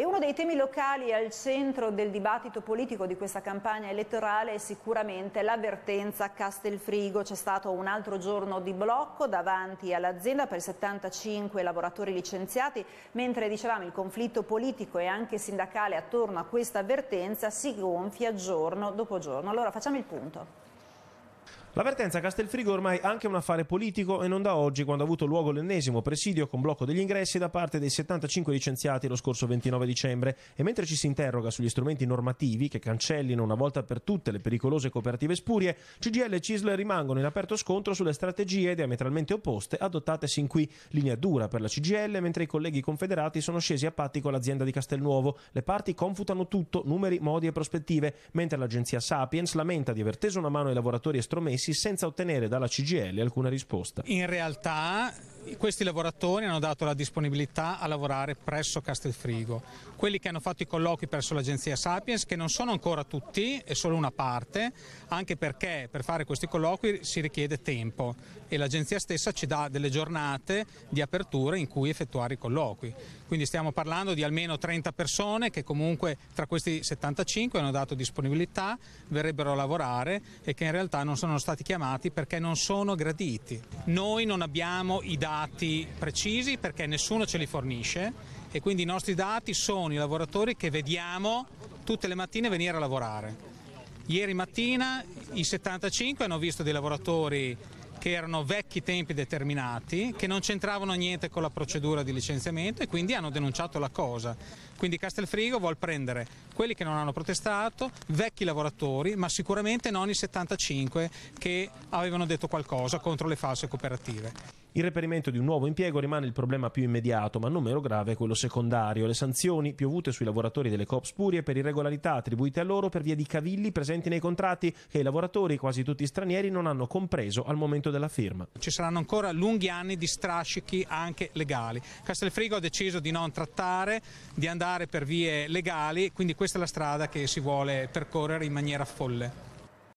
E uno dei temi locali al centro del dibattito politico di questa campagna elettorale è sicuramente l'avvertenza a Castelfrigo. C'è stato un altro giorno di blocco davanti all'azienda per 75 lavoratori licenziati, mentre dicevamo il conflitto politico e anche sindacale attorno a questa avvertenza si gonfia giorno dopo giorno. Allora facciamo il punto. L'avvertenza a Castelfrigo ormai ha anche un affare politico e non da oggi, quando ha avuto luogo l'ennesimo presidio con blocco degli ingressi da parte dei 75 licenziati lo scorso 29 dicembre. E mentre ci si interroga sugli strumenti normativi che cancellino una volta per tutte le pericolose cooperative spurie, CGL e CISL rimangono in aperto scontro sulle strategie diametralmente opposte adottate sin qui. Linea dura per la CGL, mentre i colleghi confederati sono scesi a patti con l'azienda di Castelnuovo. Le parti confutano tutto, numeri, modi e prospettive, mentre l'agenzia Sapiens lamenta di aver teso una mano ai lavoratori estromessi senza ottenere dalla CGL alcuna risposta. In realtà questi lavoratori hanno dato la disponibilità a lavorare presso Castelfrigo. Quelli che hanno fatto i colloqui presso l'agenzia Sapiens, che non sono ancora tutti, è solo una parte, anche perché per fare questi colloqui si richiede tempo e l'agenzia stessa ci dà delle giornate di apertura in cui effettuare i colloqui. Quindi stiamo parlando di almeno 30 persone che comunque tra questi 75 hanno dato disponibilità, verrebbero a lavorare e che in realtà non sono stati chiamati perché non sono graditi. Noi non abbiamo i dati dati precisi perché nessuno ce li fornisce e quindi i nostri dati sono i lavoratori che vediamo tutte le mattine venire a lavorare. Ieri mattina i 75 hanno visto dei lavoratori che erano vecchi tempi determinati, che non c'entravano niente con la procedura di licenziamento e quindi hanno denunciato la cosa. Quindi Castelfrigo vuole prendere quelli che non hanno protestato, vecchi lavoratori, ma sicuramente non i 75 che avevano detto qualcosa contro le false cooperative. Il reperimento di un nuovo impiego rimane il problema più immediato, ma non meno grave è quello secondario. Le sanzioni piovute sui lavoratori delle COP spurie per irregolarità attribuite a loro per via di cavilli presenti nei contratti che i lavoratori, quasi tutti stranieri, non hanno compreso al momento della firma. Ci saranno ancora lunghi anni di strascichi anche legali. Castelfrigo ha deciso di non trattare, di andare per vie legali, quindi questa è la strada che si vuole percorrere in maniera folle.